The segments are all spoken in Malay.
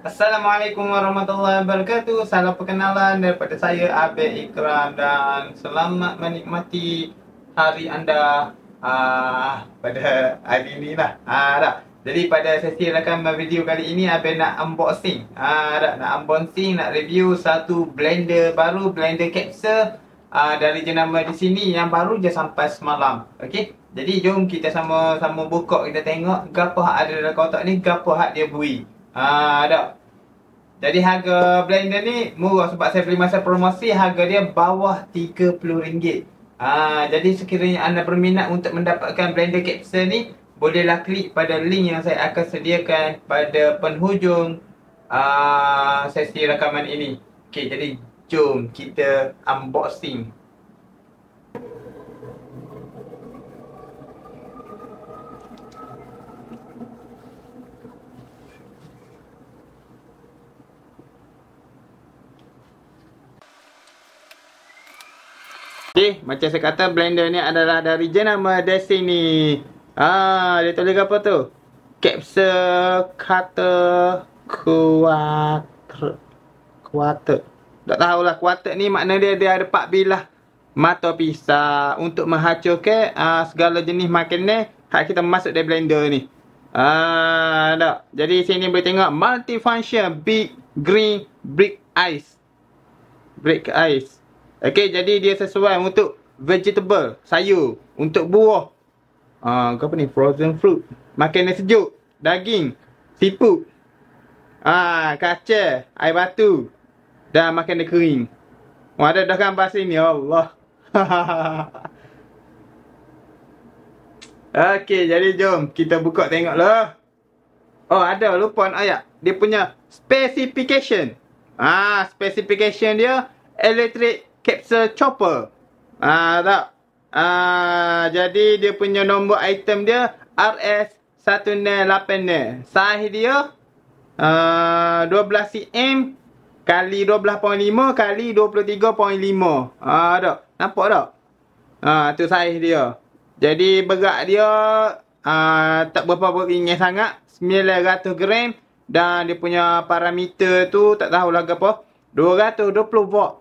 Assalamualaikum warahmatullahi wabarakatuh Salam perkenalan daripada saya Abe Ikram dan selamat menikmati hari anda uh, pada hari ini lah uh, Jadi pada sesi rakaman video kali ini Abe nak unboxing uh, Nak unboxing, nak review satu blender baru Blender Capsule uh, dari jenama di sini yang baru je sampai semalam Okay jadi jom kita sama-sama buka kita tengok gapo ada dalam kotak ni, gapo dia bui ada. Ah, jadi harga blender ni murah sebab saya beli masa promosi harga dia bawah RM30. Ha, ah, jadi sekiranya anda berminat untuk mendapatkan blender capsule ni Bolehlah klik pada link yang saya akan sediakan pada penghujung uh, sesi rakaman ini Okay jadi jom kita unboxing Okey, macam saya kata blender ni adalah dari jenama Destiny. Ah, dia tulis apa tu? Capsule Kata Quarter Quarter Tak tahulah Quarter ni makna dia Dia ada 4 bilah Mata pisau Untuk menghacur ke ha, uh, Segala jenis makanan. ni Hak kita masuk dari blender ni Ah, tak Jadi sini boleh tengok Multifunction Big Green Brick Ice Brick Ice Okey, jadi dia sesuai untuk vegetable, sayur, untuk buah. Ah, uh, apa ni? Frozen fruit. Makanan sejuk, daging, seafood. Ah, uh, kacau, air batu dan makanan kering. Oh, ada dah kan bahasa ni, ya Allah. Okey, jadi jom kita buka tengoklah. Oh, ada lupa nak ayat. Dia punya specification. Ah, specification dia electric capsule chopper. Ah uh, tak. Ah uh, jadi dia punya nombor item dia RS 108 size dia uh, 12 cm kali 12.5 kali 23.5. Ah uh, tak. Nampak tak? Ah uh, tu size dia. Jadi berat dia ah uh, tak berapa beringin sangat 900 gram dan dia punya parameter tu tak tahu lagi apa 220 volt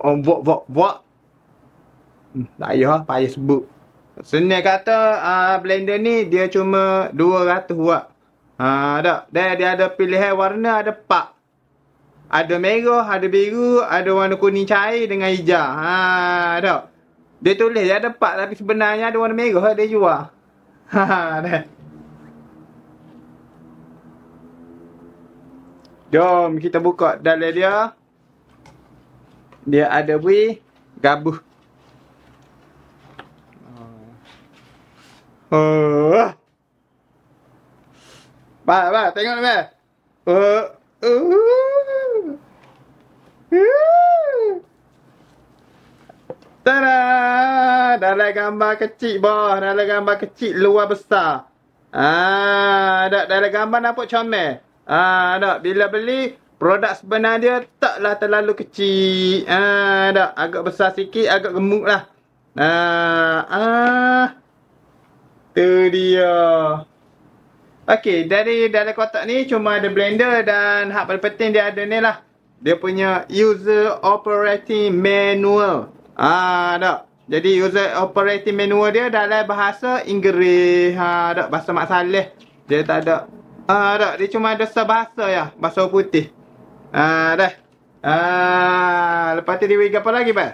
um, buat buat buat tak payah lah, payah sebut Senil kata uh, blender ni dia cuma 200 watt uh, tak, dia, dia ada pilihan warna ada pak, ada merah, ada biru, ada warna kuning cair dengan hijau. Ha, tak. Dia tulis dia ada pak tapi sebenarnya ada warna merah dia jual. Ha, dah. Jom kita buka dalam dia dia ada bui gabuh. Oh. oh. Ba ba tengok ni. Oh. Tada! Dalam gambar kecil bah, dalam gambar kecil luar besar. Ah, ada dalam gambar nampak comel. Ah, ada bila beli produk sebenar dia taklah terlalu kecil. Ah, dah agak besar sikit, agak gemuk lah. Ah, ah. Tu dia. Okey, dari dalam kotak ni cuma ada blender dan hak paling penting dia ada ni lah. Dia punya user operating manual. Ah, dah. Jadi user operating manual dia dalam bahasa Inggeris. Ha, dah. Bahasa Mak Saleh. Dia tak ada. Ah, dah. Dia cuma ada sebahasa ya. Bahasa putih. Haa, uh, dah. Haa, uh, lepas tu dia beri apa lagi, Pak?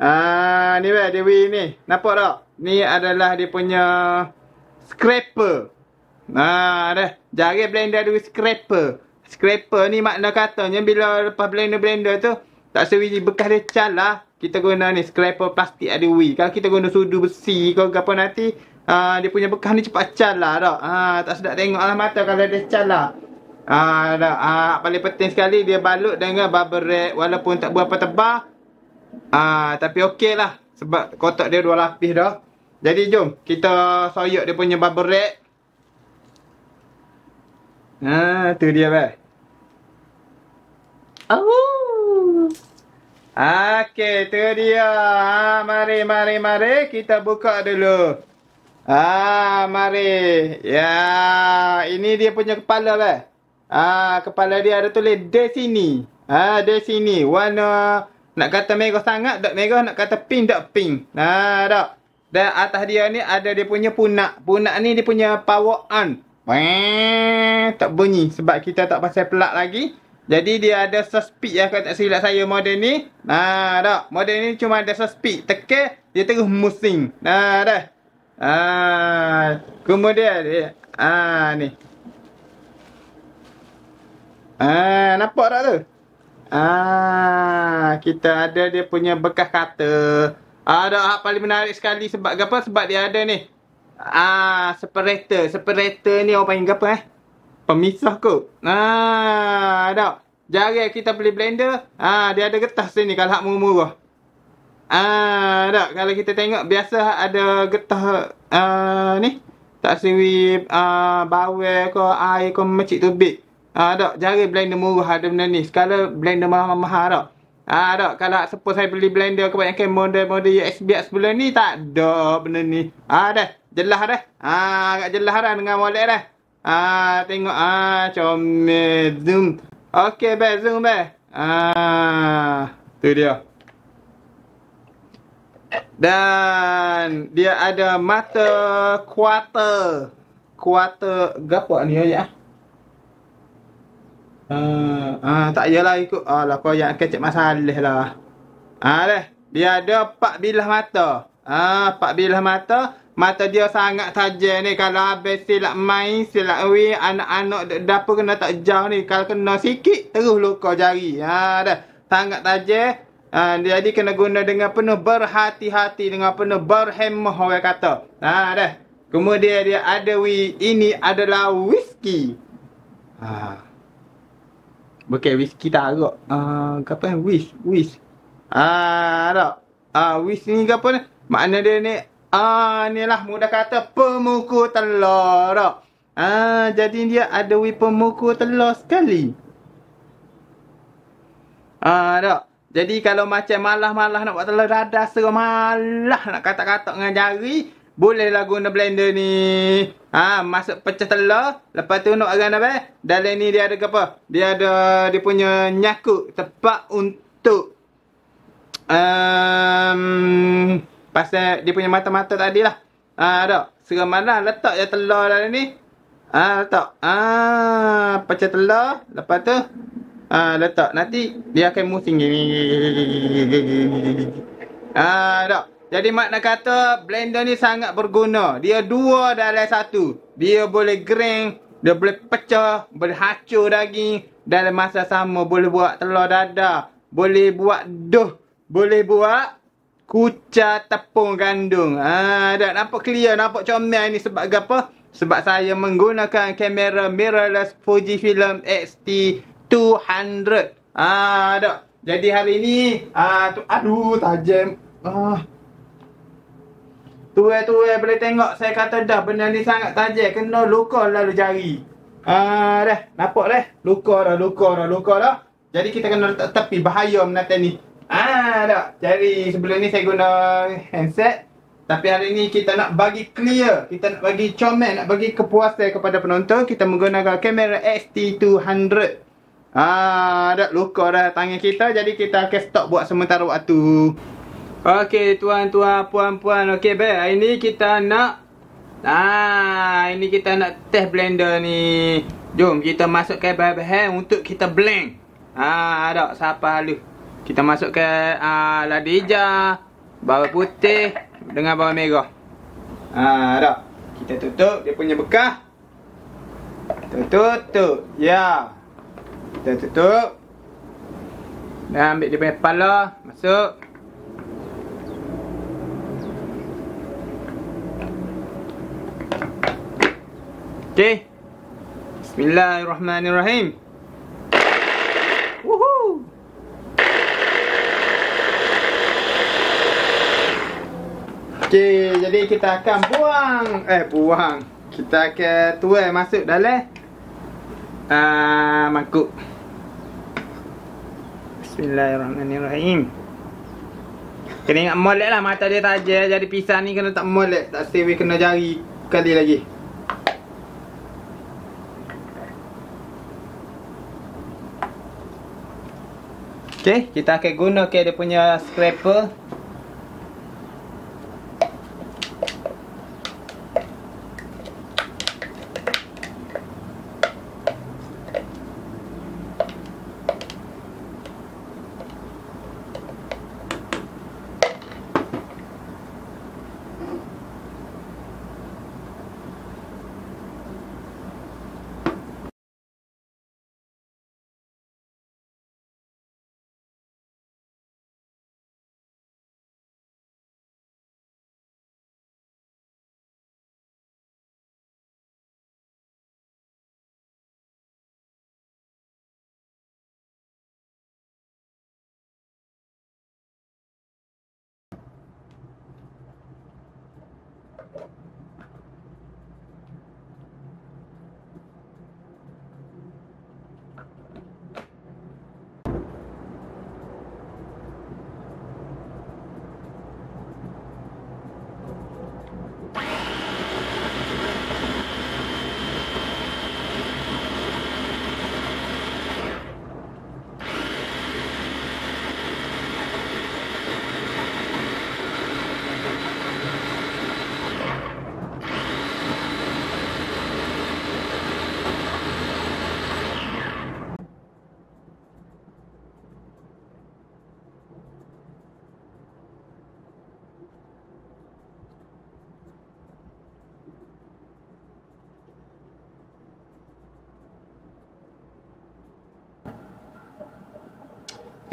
Haa, uh, ni, Pak, dia beri ni. Nampak tak? Ni adalah dia punya scraper. Haa, uh, dah. Jari blender dulu scraper. Scraper ni makna katanya bila lepas blender-blender tu, tak sewiji bekas dia calah. Kita guna ni scraper plastik ada wi. Kalau kita guna sudu besi kau apa nanti, uh, dia punya bekas ni cepat calah tak? Ah, uh, tak sedap tengok lah mata kalau dia calah. Ah, uh, uh, paling penting sekali dia balut dengan bubble wrap walaupun tak berapa tebal. Ah, uh, tapi okey lah sebab kotak dia dua lapis dah. Jadi jom kita soyok dia punya bubble wrap. Ah, uh, tu dia weh. Oh. okay tu dia. Ah, ha, mari mari mari kita buka dulu. Ah, ha, mari. Ya, ini dia punya kepala weh. Kan? Ah kepala dia ada tulis di sini. Ah di sini. Warna nak kata merah sangat tak merah nak kata pink tak pink. Nah tak. Dan atas dia ni ada dia punya punak. Punak ni dia punya power on. Weng, tak bunyi sebab kita tak pasal pelak lagi. Jadi dia ada suspeed ya lah, kata tak silap saya model ni. Nah tak. Model ni cuma ada suspeed. Tekil dia terus musing. Nah dah. Ah kemudian dia ah ni. Ah, nampak tak tu? Ah, kita ada dia punya bekas kata. Ada ah, paling menarik sekali sebab apa? Sebab dia ada ni. Ah, separator. Separator ni orang panggil apa eh? Pemisah kot. Ah, ada. Jari kita beli blender. Ah, dia ada getah sini kalau hak murah-murah. Ah, ada. Kalau kita tengok biasa ada getah ah, ni. Tak siwi ah, bawel kau air kau macik tu big. Ah ha, tak, jari blender murah ada benda ni. Sekala blender mahal-mahal tak. Ah ha, tak, kalau sepo saya beli blender kebanyakan model-model USB-X sebelum ni, tak ada benda ni. Ah ha, dah, jelas dah. Ah ha, agak jelas dah dengan wallet dah. Ah ha, tengok, ah ha, comel, zoom. Okey, baik, zoom, baik. Ah ha, tu dia. Dan dia ada mata quarter. Quarter, gapak ni ya? Uh, uh, tak yalah ikut uh, lah, kau yang kecek masalah lah. Ah uh, leh, dia ada empat bilah mata. Ah uh, empat bilah mata, mata dia sangat tajam ni kalau habis silap main, silap we anak-anak dapa kena tak jauh ni. Kalau kena sikit terus luka jari. Ha uh, dah, sangat tajam. Ah uh, jadi kena guna dengan penuh berhati-hati dengan penuh berhemah orang kata. Ha uh, dah. Kemudian dia ada we ini adalah whisky. Ah. Uh. Bukan whisky tak agak. uh, apa ni? Wish, wish. Ah, tak. Ah, wish ni ke apa ni? Makna dia ni ah uh, ni lah mudah kata pemuku telur tak. Ah, uh, jadi dia ada wi pemuku telur sekali. Ah, uh, tak. Jadi kalau macam malah-malah nak buat telur dadah seram malah nak kata-kata dengan jari, bolehlah guna blender ni. Ha, masuk pecah telur. Lepas tu nak agak apa? Dalam ni dia ada apa? Dia ada, dia punya nyakuk. Tepat untuk. Um, pasal dia punya mata-mata tadi lah. Ha, ada. Serang mana letak je telur dalam ni. Ha, letak. Ha, pecah telur. Lepas tu. Ha, letak. Nanti dia akan musing. Ha, Ada. Jadi mak nak kata blender ni sangat berguna. Dia dua dalam satu. Dia boleh gering, dia boleh pecah, boleh hancur daging. Dalam masa sama boleh buat telur dadah, Boleh buat doh, Boleh buat kuca tepung gandum. Ah, ha, nampak clear, nampak comel ni sebab apa? Sebab saya menggunakan kamera mirrorless Fujifilm X-T200. Ah, ha, Jadi hari ni, ah, tu, aduh tajam. Ah, Tua-tua boleh tengok saya kata dah benda ni sangat tajam kena luka lalu jari. Ah uh, dah, nampak dah. Luka dah, luka dah, luka dah. Jadi kita kena letak tepi bahaya menata ni. Ah dah. Jadi sebelum ni saya guna handset tapi hari ni kita nak bagi clear, kita nak bagi comel, nak bagi kepuasan kepada penonton, kita menggunakan kamera XT200. Ah, dah luka dah tangan kita, jadi kita akan stop buat sementara waktu. Okey tuan-tuan, puan-puan. Okey baik, hari ni kita nak Ah, ini kita nak test blender ni. Jom kita masukkan bahan-bahan untuk kita blend. Ah, ada siapa halus. Kita masukkan ah lada hijau, bawang putih dengan bawang merah. Ah, ada. Kita tutup dia punya bekas. Tutup-tutup. Ya. Kita tutup. Dan ambil dia punya kepala, masuk. Okay. Bismillahirrahmanirrahim. Woohoo. Okay, jadi kita akan buang eh buang. Kita akan tuai masuk dalam a uh, mangkuk. Bismillahirrahmanirrahim. Kena ingat molek lah mata dia tajam jadi pisang ni kena tak molek, tak sewi kena jari kali lagi. Okey, kita akan guna okay, dia punya scraper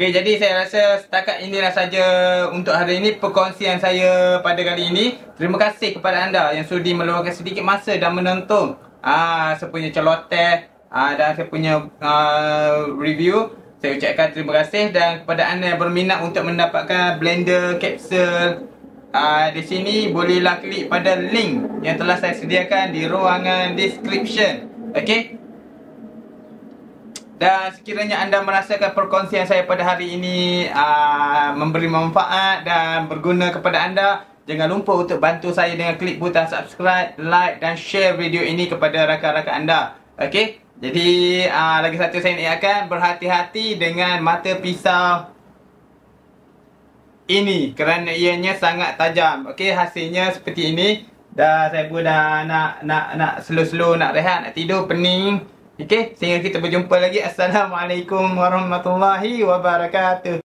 Okay, jadi saya rasa setakat inilah saja untuk hari ini perkongsian saya pada kali ini. Terima kasih kepada anda yang sudi meluangkan sedikit masa dan menonton aa, ah, saya punya celoteh ah, aa, dan saya punya aa, ah, review. Saya ucapkan terima kasih dan kepada anda yang berminat untuk mendapatkan blender kapsul di sini bolehlah klik pada link yang telah saya sediakan di ruangan description. Okay. Dan sekiranya anda merasakan perkongsian saya pada hari ini aa, ah, memberi manfaat dan berguna kepada anda, jangan lupa untuk bantu saya dengan klik butang subscribe, like dan share video ini kepada rakan-rakan anda. Okey? Jadi aa, ah, lagi satu saya nak ingatkan berhati-hati dengan mata pisau ini kerana ianya sangat tajam. Okey, hasilnya seperti ini. Dah saya pun dah nak nak nak slow-slow nak rehat, nak tidur pening. Okey, sehingga kita berjumpa lagi. Assalamualaikum warahmatullahi wabarakatuh.